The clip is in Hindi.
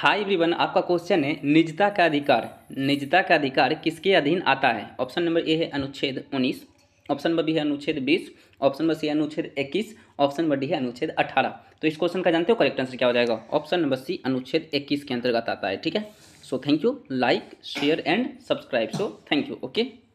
हाय एवरीवन आपका क्वेश्चन है निजता का अधिकार निजता का अधिकार किसके अधीन आता है ऑप्शन नंबर ए है अनुच्छेद 19 ऑप्शन नंबर बी है अनुच्छेद 20 ऑप्शन नंबर सी है अनुच्छेद 21 ऑप्शन नंबर डी है अनुच्छेद 18 तो इस क्वेश्चन का जानते हो करेक्ट आंसर क्या हो जाएगा ऑप्शन नंबर सी अनुच्छेद इक्कीस के अंतर्गत आता है ठीक है so thank you like share and subscribe so thank you okay